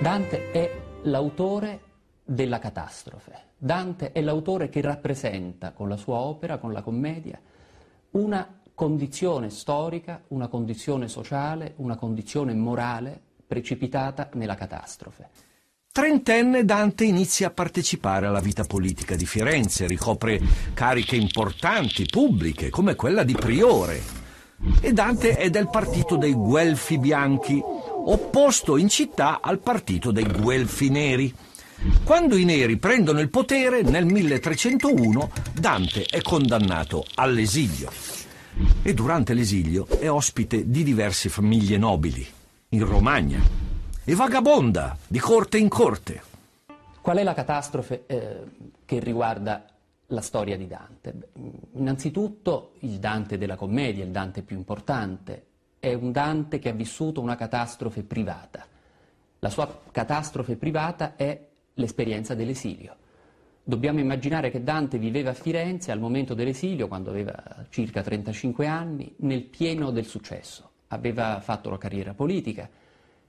Dante è l'autore della catastrofe. Dante è l'autore che rappresenta con la sua opera, con la commedia, una condizione storica, una condizione sociale, una condizione morale precipitata nella catastrofe. Trentenne Dante inizia a partecipare alla vita politica di Firenze, ricopre cariche importanti, pubbliche, come quella di priore. E Dante è del partito dei Guelfi Bianchi, opposto in città al partito dei Guelfi Neri. Quando i neri prendono il potere, nel 1301 Dante è condannato all'esilio e durante l'esilio è ospite di diverse famiglie nobili in Romagna e vagabonda di corte in corte. Qual è la catastrofe eh, che riguarda la storia di Dante? Innanzitutto il Dante della commedia, il Dante più importante, è un Dante che ha vissuto una catastrofe privata. La sua catastrofe privata è l'esperienza dell'esilio. Dobbiamo immaginare che Dante viveva a Firenze al momento dell'esilio, quando aveva circa 35 anni, nel pieno del successo. Aveva fatto la carriera politica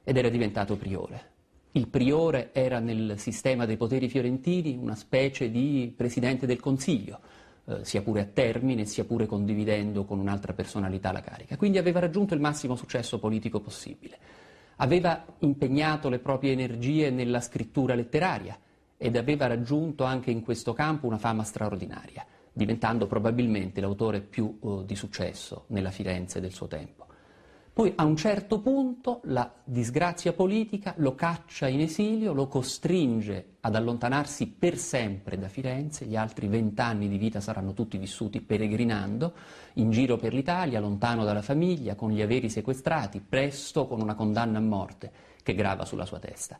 ed era diventato priore. Il priore era nel sistema dei poteri fiorentini una specie di presidente del consiglio, eh, sia pure a termine, sia pure condividendo con un'altra personalità la carica. Quindi aveva raggiunto il massimo successo politico possibile. Aveva impegnato le proprie energie nella scrittura letteraria ed aveva raggiunto anche in questo campo una fama straordinaria, diventando probabilmente l'autore più eh, di successo nella Firenze del suo tempo. Poi a un certo punto la disgrazia politica lo caccia in esilio, lo costringe ad allontanarsi per sempre da Firenze, gli altri vent'anni di vita saranno tutti vissuti peregrinando, in giro per l'Italia, lontano dalla famiglia, con gli averi sequestrati, presto con una condanna a morte che grava sulla sua testa.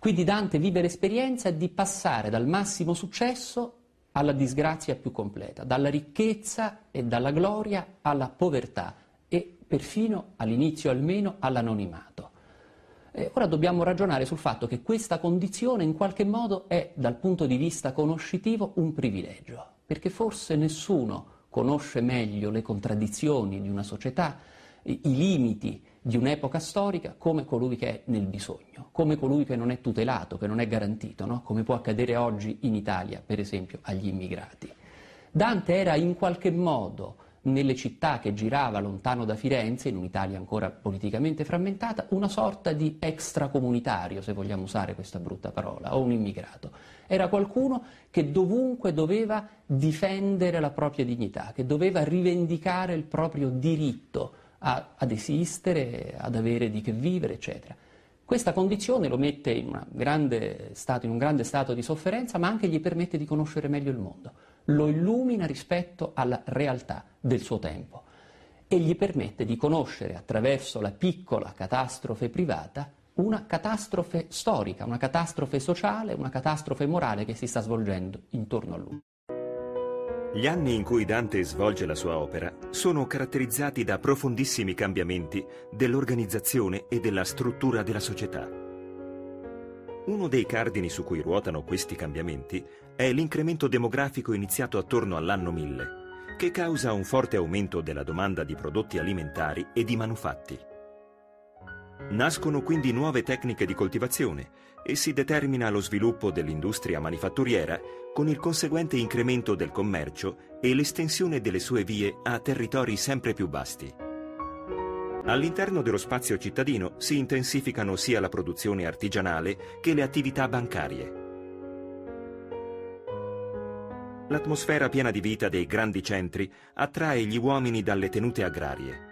Quindi Dante vive l'esperienza di passare dal massimo successo alla disgrazia più completa, dalla ricchezza e dalla gloria alla povertà, perfino all'inizio almeno all'anonimato. E eh, ora dobbiamo ragionare sul fatto che questa condizione in qualche modo è, dal punto di vista conoscitivo, un privilegio, perché forse nessuno conosce meglio le contraddizioni di una società, i limiti di un'epoca storica come colui che è nel bisogno, come colui che non è tutelato, che non è garantito, no? come può accadere oggi in Italia, per esempio, agli immigrati. Dante era in qualche modo nelle città che girava lontano da Firenze, in un'Italia ancora politicamente frammentata, una sorta di extracomunitario, se vogliamo usare questa brutta parola, o un immigrato. Era qualcuno che dovunque doveva difendere la propria dignità, che doveva rivendicare il proprio diritto a, ad esistere, ad avere di che vivere, eccetera. Questa condizione lo mette in, grande stato, in un grande stato di sofferenza, ma anche gli permette di conoscere meglio il mondo lo illumina rispetto alla realtà del suo tempo e gli permette di conoscere attraverso la piccola catastrofe privata una catastrofe storica, una catastrofe sociale, una catastrofe morale che si sta svolgendo intorno a lui. Gli anni in cui Dante svolge la sua opera sono caratterizzati da profondissimi cambiamenti dell'organizzazione e della struttura della società. Uno dei cardini su cui ruotano questi cambiamenti è l'incremento demografico iniziato attorno all'anno 1000, che causa un forte aumento della domanda di prodotti alimentari e di manufatti. Nascono quindi nuove tecniche di coltivazione e si determina lo sviluppo dell'industria manifatturiera con il conseguente incremento del commercio e l'estensione delle sue vie a territori sempre più vasti. All'interno dello spazio cittadino si intensificano sia la produzione artigianale che le attività bancarie. L'atmosfera piena di vita dei grandi centri attrae gli uomini dalle tenute agrarie.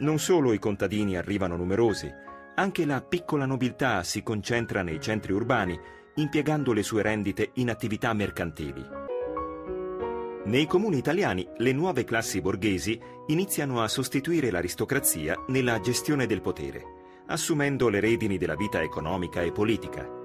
Non solo i contadini arrivano numerosi, anche la piccola nobiltà si concentra nei centri urbani, impiegando le sue rendite in attività mercantili. Nei comuni italiani le nuove classi borghesi iniziano a sostituire l'aristocrazia nella gestione del potere, assumendo le redini della vita economica e politica.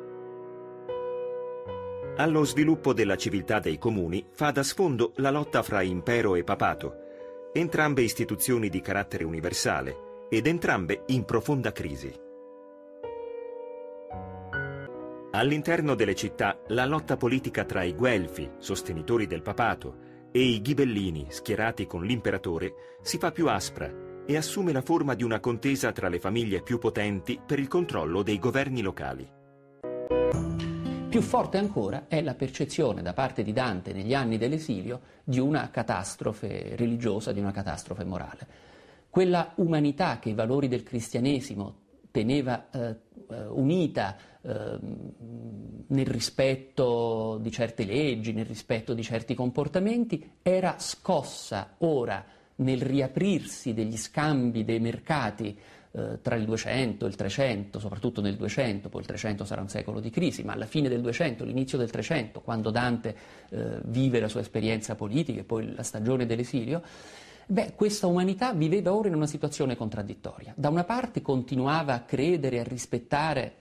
Allo sviluppo della civiltà dei comuni fa da sfondo la lotta fra impero e papato, entrambe istituzioni di carattere universale ed entrambe in profonda crisi. All'interno delle città la lotta politica tra i Guelfi, sostenitori del papato, e i ghibellini, schierati con l'imperatore, si fa più aspra e assume la forma di una contesa tra le famiglie più potenti per il controllo dei governi locali. Più forte ancora è la percezione da parte di Dante negli anni dell'esilio di una catastrofe religiosa, di una catastrofe morale. Quella umanità che i valori del cristianesimo teneva eh, eh unita eh, nel rispetto di certe leggi, nel rispetto di certi comportamenti, era scossa ora nel riaprirsi degli scambi dei mercati eh, tra il 200 e il 300, soprattutto nel 200, poi il 300 sarà un secolo di crisi, ma alla fine del 200, l'inizio del 300, quando Dante eh, vive la sua esperienza politica e poi la stagione dell'esilio, Beh, questa umanità viveva ora in una situazione contraddittoria. Da una parte continuava a credere, e a rispettare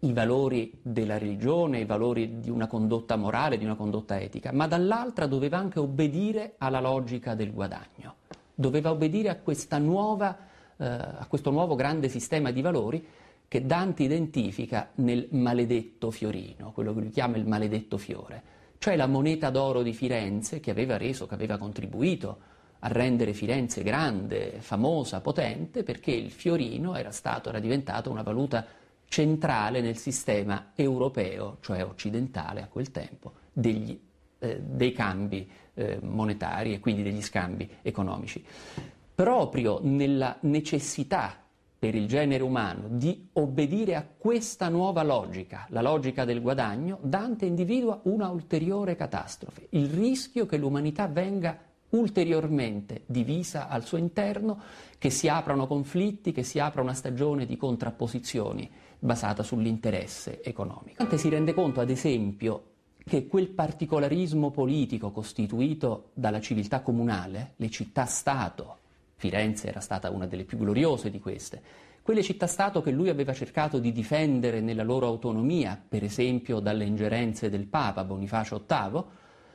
i valori della religione, i valori di una condotta morale, di una condotta etica, ma dall'altra doveva anche obbedire alla logica del guadagno, doveva obbedire a questa nuova eh, a questo nuovo grande sistema di valori che Dante identifica nel maledetto fiorino, quello che lui chiama il maledetto fiore, cioè la moneta d'oro di Firenze che aveva reso, che aveva contribuito a rendere Firenze grande, famosa, potente, perché il fiorino era stato, era diventato una valuta centrale nel sistema europeo, cioè occidentale a quel tempo, degli, eh, dei cambi eh, monetari e quindi degli scambi economici proprio nella necessità per il genere umano di obbedire a questa nuova logica, la logica del guadagno, Dante individua una ulteriore catastrofe, il rischio che l'umanità venga ulteriormente divisa al suo interno, che si aprano conflitti, che si apra una stagione di contrapposizioni basata sull'interesse economico. Dante si rende conto, ad esempio, che quel particolarismo politico costituito dalla civiltà comunale, le città-stato, Firenze era stata una delle più gloriose di queste, quelle città-stato che lui aveva cercato di difendere nella loro autonomia, per esempio dalle ingerenze del Papa Bonifacio VIII,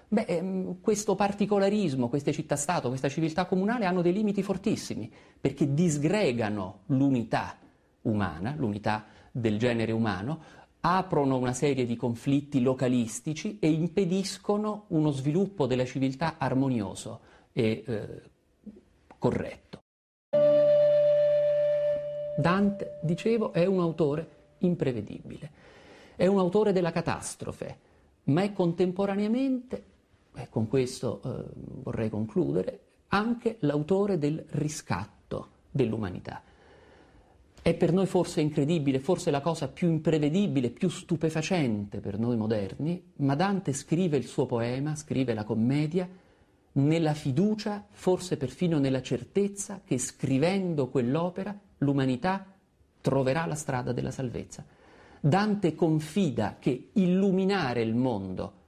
beh, ehm, questo particolarismo, queste città-stato, questa civiltà comunale hanno dei limiti fortissimi, perché disgregano l'unità umana, l'unità del genere umano, aprono una serie di conflitti localistici e impediscono uno sviluppo della civiltà armonioso e eh, corretto. Dante, dicevo, è un autore imprevedibile, è un autore della catastrofe, ma è contemporaneamente, e con questo eh, vorrei concludere, anche l'autore del riscatto dell'umanità. È per noi forse incredibile, forse la cosa più imprevedibile, più stupefacente per noi moderni, ma Dante scrive il suo poema, scrive la commedia, nella fiducia, forse perfino nella certezza che scrivendo quell'opera l'umanità troverà la strada della salvezza. Dante confida che illuminare il mondo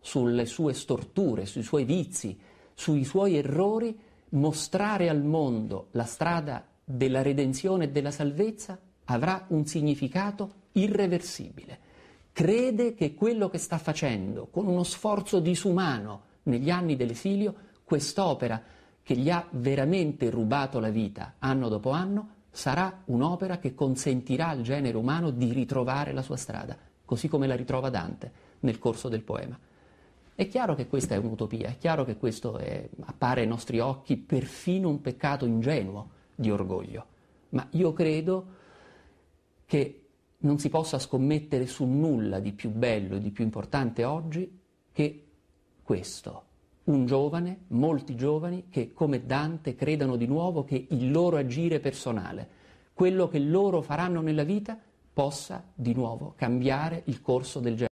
sulle sue storture, sui suoi vizi, sui suoi errori, mostrare al mondo la strada della redenzione e della salvezza avrà un significato irreversibile. Crede che quello che sta facendo, con uno sforzo disumano, negli anni dell'esilio quest'opera che gli ha veramente rubato la vita anno dopo anno sarà un'opera che consentirà al genere umano di ritrovare la sua strada, così come la ritrova Dante nel corso del poema. È chiaro che questa è un'utopia, è chiaro che questo è, appare ai nostri occhi perfino un peccato ingenuo di orgoglio, ma io credo che non si possa scommettere su nulla di più bello e di più importante oggi che questo. Un giovane, molti giovani che come Dante credano di nuovo che il loro agire personale, quello che loro faranno nella vita, possa di nuovo cambiare il corso del genere.